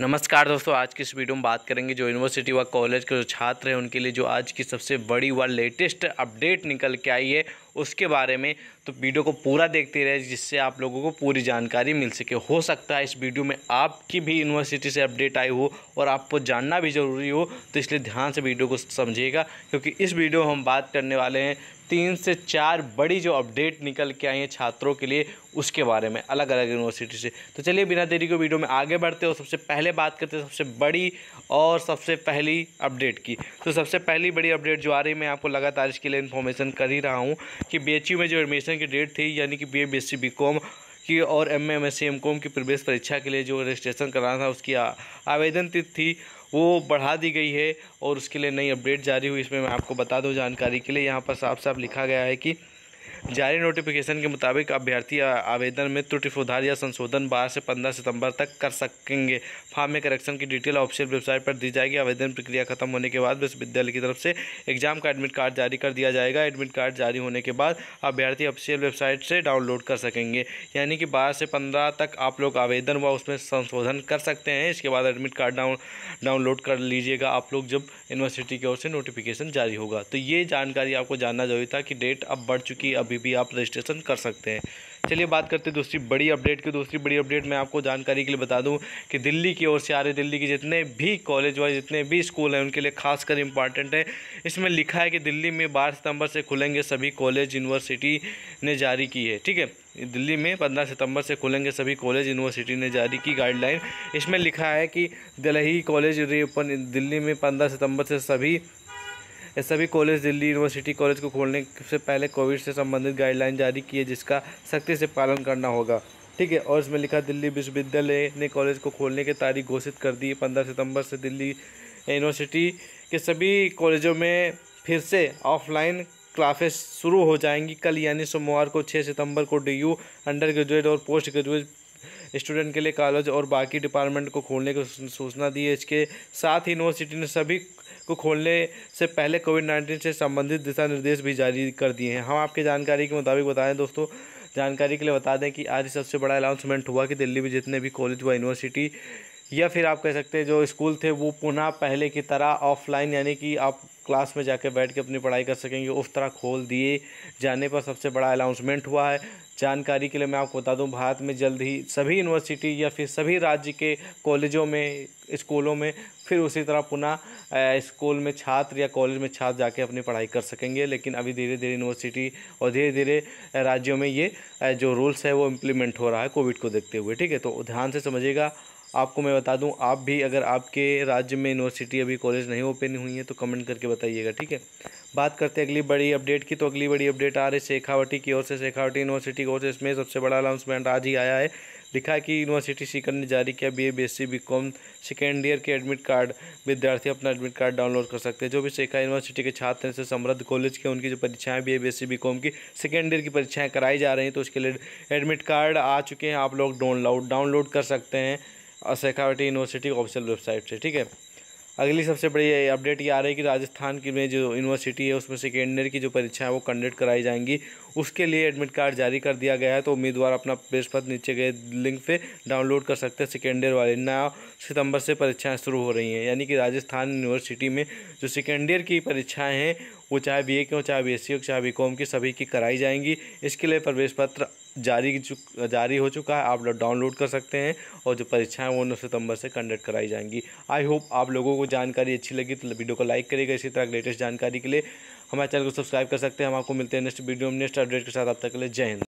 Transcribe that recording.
नमस्कार दोस्तों आज की इस वीडियो में बात करेंगे जो यूनिवर्सिटी व कॉलेज के जो छात्र हैं उनके लिए जो आज की सबसे बड़ी व लेटेस्ट अपडेट निकल के आई है उसके बारे में तो वीडियो को पूरा देखते रहे जिससे आप लोगों को पूरी जानकारी मिल सके हो सकता है इस वीडियो में आपकी भी यूनिवर्सिटी से अपडेट आई हो और आपको जानना भी ज़रूरी हो तो इसलिए ध्यान से वीडियो को समझिएगा क्योंकि इस वीडियो में हम बात करने वाले हैं तीन से चार बड़ी जो अपडेट निकल के आई है छात्रों के लिए उसके बारे में अलग अलग यूनिवर्सिटी से तो चलिए बिना देरी को वीडियो में आगे बढ़ते हो सबसे पहले बात करते हैं सबसे बड़ी और सबसे पहली अपडेट की तो सबसे पहली बड़ी अपडेट जो आ रही है मैं आपको लगातार इसके लिए इन्फॉर्मेशन कर ही रहा हूँ कि बी में जो एडमिशन की डेट थी यानी कि बी ए बी एस की और M M S C M com की प्रवेश परीक्षा के लिए जो रजिस्ट्रेशन कराना था उसकी आवेदन तिथि थी वो बढ़ा दी गई है और उसके लिए नई अपडेट जारी हुई इसमें मैं आपको बता दूँ जानकारी के लिए यहाँ पर साफ साफ लिखा गया है कि जारी नोटिफिकेशन के मुताबिक अभ्यर्थी आवेदन में त्रुटि सुधार या संशोधन बारह से पंद्रह सितंबर तक कर सकेंगे फार्म में करेक्शन की डिटेल ऑफिशियल वेबसाइट पर दी जाएगी आवेदन प्रक्रिया खत्म होने के बाद विश्वविद्यालय की तरफ से एग्जाम का एडमिट कार्ड जारी कर दिया जाएगा एडमिट कार्ड जारी होने के बाद अभ्यर्थी ऑफिशियल वेबसाइट से डाउनलोड कर सकेंगे यानी कि बारह से पंद्रह तक आप लोग आवेदन व उसमें संशोधन कर सकते हैं इसके बाद एडमिट कार्ड डाउन डाउनलोड कर लीजिएगा आप लोग जब यूनिवर्सिटी की ओर से नोटिफिकेशन जारी होगा तो ये जानकारी आपको जानना जरूरी था कि डेट अब बढ़ चुकी है अभी अभी भी आप रजिस्ट्रेशन कर सकते हैं चलिए बात करते हैं दूसरी बड़ी अपडेट की दूसरी बड़ी अपडेट मैं आपको जानकारी के लिए बता दूं कि दिल्ली की ओर से आ रहे दिल्ली के जितने भी कॉलेज वाइज जितने भी स्कूल हैं उनके लिए खासकर इंपॉर्टेंट है इसमें लिखा है कि दिल्ली में बारह सितंबर से खुलेंगे सभी कॉलेज यूनिवर्सिटी ने जारी की है ठीक है दिल्ली में पंद्रह सितंबर से खुलेंगे सभी कॉलेज यूनिवर्सिटी ने जारी की गाइडलाइन इसमें लिखा है कि दिल्ली कॉलेज रीओपन दिल्ली में पंद्रह सितंबर से सभी सभी कॉलेज दिल्ली यूनिवर्सिटी कॉलेज को खोलने से पहले कोविड से संबंधित गाइडलाइन जारी किए जिसका सख्ती से पालन करना होगा ठीक है और इसमें लिखा दिल्ली विश्वविद्यालय ने कॉलेज को खोलने की तारीख घोषित कर दी पंद्रह सितंबर से दिल्ली यूनिवर्सिटी के सभी कॉलेजों में फिर से ऑफलाइन क्लासेस शुरू हो जाएंगी कल यानी सोमवार को छः सितंबर को डी यू अंडर ग्रेजुएट और पोस्ट ग्रेजुएट स्टूडेंट के लिए कॉलेज और बाकी डिपार्टमेंट को खोलने की सूचना दी है इसके साथ ही यूनिवर्सिटी ने सभी को खोलने से पहले कोविड नाइन्टीन से संबंधित दिशा निर्देश भी जारी कर दिए हैं हम आपकी जानकारी के मुताबिक बताएं दोस्तों जानकारी के लिए बता दें कि आज सबसे बड़ा अनाउंसमेंट हुआ कि दिल्ली में जितने भी कॉलेज व यूनिवर्सिटी या फिर आप कह सकते हैं जो स्कूल थे वो पुनः पहले की तरह ऑफलाइन यानी कि आप क्लास में जाके बैठ के अपनी पढ़ाई कर सकेंगे उस तरह खोल दिए जाने पर सबसे बड़ा अनाउंसमेंट हुआ है जानकारी के लिए मैं आपको बता दूं भारत में जल्द ही सभी यूनिवर्सिटी या फिर सभी राज्य के कॉलेजों में स्कूलों में फिर उसी तरह पुनः स्कूल में छात्र या कॉलेज में छात्र जाके अपनी पढ़ाई कर सकेंगे लेकिन अभी धीरे धीरे यूनिवर्सिटी और धीरे धीरे राज्यों में ये जो रूल्स है वो इम्प्लीमेंट हो रहा है कोविड को देखते हुए ठीक है तो ध्यान से समझिएगा आपको मैं बता दूं आप भी अगर आपके राज्य में यूनिवर्सिटी अभी कॉलेज नहीं ओपन हुई है तो कमेंट करके बताइएगा ठीक है बात करते हैं अगली बड़ी अपडेट की तो अगली बड़ी अपडेट आ रही है शेखावटी की ओर से शेखावटी यूनिवर्सिटी से इसमें सबसे बड़ा अनाउंसमेंट आज ही आया है लिखा है कि यूनिवर्सिटी सीकर ने जारी किया B A B S C B com second year के एडमिट कार्ड विद्यार्थी अपना एडमिट कार्ड डाउनलोड कर सकते हैं जो भी शेखा यूनिवर्सिटी के छात्र हैं से समृद्ध कॉलेज के उनकी जो परीक्षाएं B A B S C B com की सेकेंड ईयर की परीक्षाएँ कराई जा रही हैं तो उसके लिए एडमिट कार्ड आ चुके हैं आप लोग डाउनलोड डाउनलोड कर सकते हैं और यूनिवर्सिटी की ऑफिशियल वेबसाइट से ठीक है अगली सबसे बड़ी अपडेट ये आ रही है कि राजस्थान की में जो यूनिवर्सिटी है उसमें सेकेंड ईयर की जो परीक्षा है वो कंडक्ट कराई जाएंगी उसके लिए एडमिट कार्ड जारी कर दिया गया है तो उम्मीदवार अपना पेज नीचे गए लिंक पे डाउनलोड कर सकते हैं सेकेंड ईयर वाले नौ सितंबर से परीक्षाएं शुरू हो रही हैं यानी कि राजस्थान यूनिवर्सिटी में जो सेकेंड ईयर की परीक्षाएँ हैं वो चाहे बी ए की हो चाहे बी एस सी हो चाहे बी कॉम की सभी की कराई जाएंगी इसके लिए प्रवेश पत्र जारी जारी हो चुका है आप डाउनलोड कर सकते हैं और जो परीक्षाएं वो नौ सितंबर से कंडक्ट कराई जाएंगी आई होप आप लोगों को जानकारी अच्छी लगी तो वीडियो को लाइक करिएगा इसी तरह लेटेस्ट जानकारी के लिए हमारे चैनल को सब्सक्राइब कर सकते हैं हम आपको मिलते हैं नेक्स्ट वीडियो में नेक्स्ट अपडेट के साथ आप तक के लिए जय हिंद